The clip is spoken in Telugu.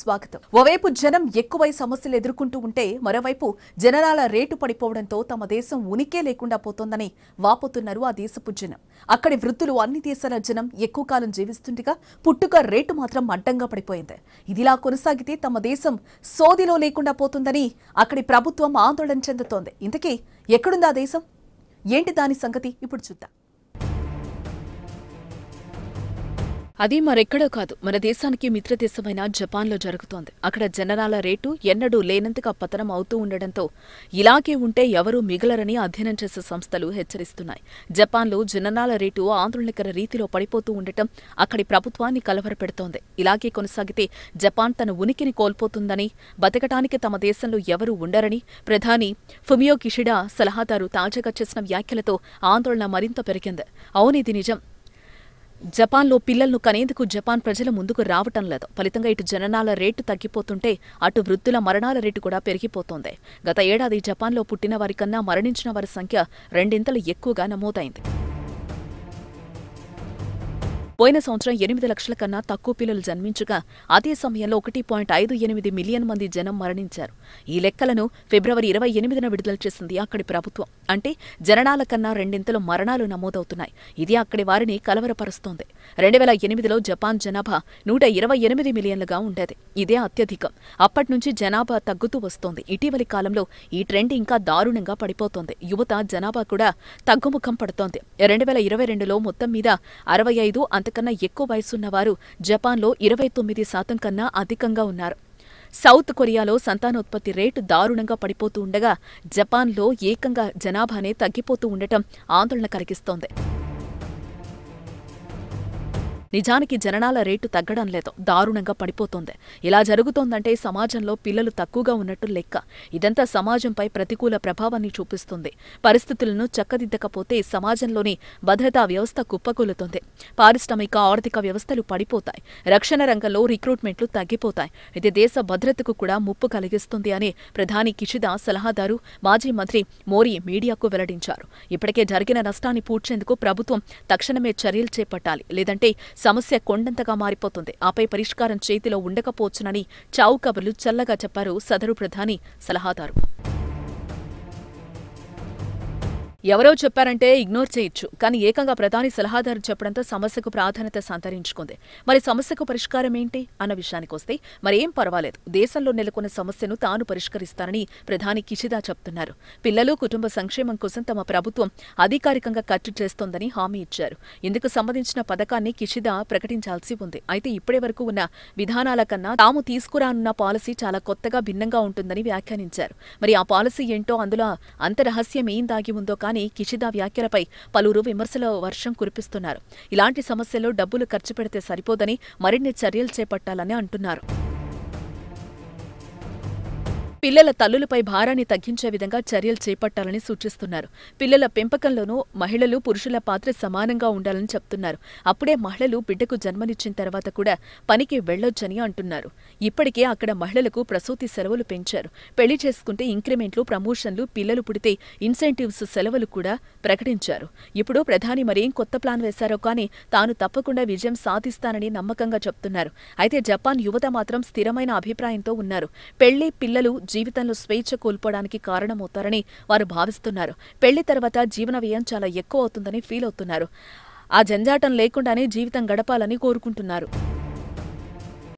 స్వాగతం ఓవైపు జనం ఎక్కువై సమస్యలు ఎదుర్కొంటూ ఉంటే మరోవైపు జనరాల రేటు పడిపోవడంతో తమ దేశం ఉనికే లేకుండా పోతోందని వాపోతున్నారు ఆ దేశపు జనం అక్కడి వృద్ధులు అన్ని దేశాల జనం ఎక్కువ కాలం జీవిస్తుండగా పుట్టుక రేటు మాత్రం అడ్డంగా పడిపోయింది ఇదిలా కొనసాగితే తమ దేశం సోదిలో లేకుండా పోతుందని అక్కడి ప్రభుత్వం ఆందోళన చెందుతోంది ఇంతకీ ఎక్కడుందా దేశం ఏంటి దాని సంగతి ఇప్పుడు చూద్దాం అది మరెక్కడో కాదు మన దేశానికి మిత్రదేశమైన జపాన్లో జరుగుతోంది అక్కడ జనరాల రేటు ఎన్నడూ లేనంతగా పతనం అవుతూ ఉండడంతో ఇలాగే ఉంటే ఎవరూ మిగలరని అధ్యయనం చేసే సంస్థలు హెచ్చరిస్తున్నాయి జపాన్లో జననాల రేటు ఆందోళనకర రీతిలో పడిపోతూ ఉండటం అక్కడి ప్రభుత్వాన్ని కలవరపెడుతోంది ఇలాగే కొనసాగితే జపాన్ తన ఉనికిని కోల్పోతుందని బతకటానికి తమ దేశంలో ఎవరూ ఉండరని ప్రధాని ఫుమియో కిషిడా సలహాదారు తాజాగా చేసిన వ్యాఖ్యలతో ఆందోళన మరింత పెరిగింది అవునిది నిజం జపాన్లో పిల్లలను కనేందుకు జపాన్ ప్రజలు ముందుకు రావటం లేదు ఫలితంగా ఇటు జననాల రేటు తగ్గిపోతుంటే అటు వృద్ధుల మరణాల రేటు కూడా పెరిగిపోతోంది గత ఏడాది జపాన్లో పుట్టిన వారికన్నా మరణించిన వారి సంఖ్య రెండింతలు ఎక్కువగా నమోదైంది పోయిన సంవత్సరం ఎనిమిది లక్షల కన్నా తక్కువ పిల్లలు జన్మించగా అదే సమయంలో ఒకటి పాయింట్ ఐదు ఎనిమిది మిలియన్ మంది జనం మరణించారు ఈ లెక్కలను ఫిబ్రవరి ఇరవై ఎనిమిదిన విడుదల చేసింది అక్కడి ప్రభుత్వం అంటే జననాల కన్నా రెండింతలు మరణాలు నమోదవుతున్నాయి ఇది అక్కడి వారిని కలవరపరుస్తోంది రెండు వేల ఎనిమిదిలో జపాన్ జనాభా నూట ఇరవై ఎనిమిది మిలియన్లుగా ఉండేది ఇదే అత్యధికం అప్పటి నుంచి జనాభా తగ్గుతూ వస్తోంది ఇటీవలి కాలంలో ఈ ట్రెండ్ ఇంకా దారుణంగా పడిపోతోంది యువత జనాభా కూడా తగ్గుముఖం పడుతోంది రెండు వేల ఇరవై రెండులో మొత్తం మీద అరవై ఐదు అంత కన్నా ఎక్కువ వయసున్నవారు జపాన్లో ఇరవై తొమ్మిది శాతం కన్నా అధికంగా ఉన్నారు సౌత్ కొరియాలో సంతానోత్పత్తి రేటు దారుణంగా పడిపోతూ ఉండగా జపాన్లో ఏకంగా జనాభానే తగ్గిపోతూ ఉండటం ఆందోళన కలిగిస్తోంది నిజానికి జననాల రేటు తగ్గడం లేదు దారుణంగా పడిపోతోంది ఇలా జరుగుతోందంటే సమాజంలో పిల్లలు తక్కువగా ఉన్నట్టు లెక్క ఇదంతా సమాజంపై ప్రతికూల ప్రభావాన్ని చూపిస్తుంది పరిస్థితులను చక్కదిద్దకపోతే సమాజంలోని భద్రతా వ్యవస్థ కుప్పకూలుతుంది పారిశ్రామిక ఆర్థిక వ్యవస్థలు పడిపోతాయి రక్షణ రంగంలో రిక్రూట్మెంట్లు తగ్గిపోతాయి ఇది దేశ భద్రతకు కూడా ముప్పు కలిగిస్తుంది అని ప్రధాని కిషిదా సలహాదారు మాజీ మంత్రి మోరీ మీడియాకు వెల్లడించారు ఇప్పటికే జరిగిన నష్టాన్ని పూడ్చేందుకు ప్రభుత్వం తక్షణమే చర్యలు చేపట్టాలి లేదంటే సమస్య కొండంతగా మారిపోతుంది ఆపై పరిష్కారం చేతిలో ఉండకపోవచ్చునని చావు కబుర్లు చల్లగా చెప్పారు సదరు ప్రధాని సలహాదారు ఎవరో చెప్పారంటే ఇగ్నోర్ చేయొచ్చు కానీ ఏకంగా ప్రధాని సలహాదారు చెప్పడంతో సమస్యకు ప్రాధాన్యత సంతరించుకుంది మరి సమస్యకు పరిష్కారం ఏంటి అన్న విషయానికి వస్తే మరి ఏం పర్వాలేదు దేశంలో నెలకొన్న సమస్యను తాను పరిష్కరిస్తానని ప్రధాని కిషిదా చెప్తున్నారు పిల్లలు కుటుంబ సంక్షేమం కోసం తమ ప్రభుత్వం అధికారికంగా ఖర్చు చేస్తోందని హామీ ఇచ్చారు ఇందుకు సంబంధించిన పథకాన్ని కిషిదా ప్రకటించాల్సి ఉంది అయితే ఇప్పటి వరకు ఉన్న విధానాల కన్నా తాము తీసుకురానున్న పాలసీ చాలా కొత్తగా భిన్నంగా ఉంటుందని వ్యాఖ్యానించారు మరి ఆ పాలసీ ఏంటో అందులో అంత రహస్యం ఏం దాగి ఉందో కానీ కిషిదా వ్యాఖ్యలపై పలువురు విమర్శల వర్షం కురిపిస్తున్నారు ఇలాంటి సమస్యల్లో డబ్బులు ఖర్చు పెడితే సరిపోదని మరిన్ని చర్యలు చేపట్టాలని అంటున్నారు పిల్లల తల్లులపై భారాన్ని తగ్గించే విధంగా చర్యలు చేపట్టాలని సూచిస్తున్నారు పిల్లల పెంపకంలోనూ మహిళలు పురుషుల పాత్ర సమానంగా ఉండాలని చెప్తున్నారు అప్పుడే మహిళలు బిడ్డకు జన్మనిచ్చిన తర్వాత కూడా పనికి వెళ్లొచ్చని అంటున్నారు ఇప్పటికే అక్కడ మహిళలకు ప్రసూతి సెలవులు పెంచారు పెళ్లి చేసుకుంటే ఇంక్రిమెంట్లు ప్రమోషన్లు పిల్లలు పుడితే ఇన్సెంటివ్స్ సెలవులు కూడా ప్రకటించారు ఇప్పుడు ప్రధాని మరేం కొత్త ప్లాన్ వేశారో కానీ తాను తప్పకుండా విజయం సాధిస్తానని నమ్మకంగా చెప్తున్నారు అయితే జపాన్ యువత మాత్రం స్థిరమైన అభిప్రాయంతో ఉన్నారు పెళ్లి పిల్లలు జీవితంలో స్వేచ్ఛ కోల్పోవడానికి కారణమవుతారని వారు భావిస్తున్నారు పెళ్లి తర్వాత జీవన వ్యయం చాలా ఎక్కువ అవుతుందని ఫీల్ అవుతున్నారు ఆ జంజాటం లేకుండానే జీవితం గడపాలని కోరుకుంటున్నారు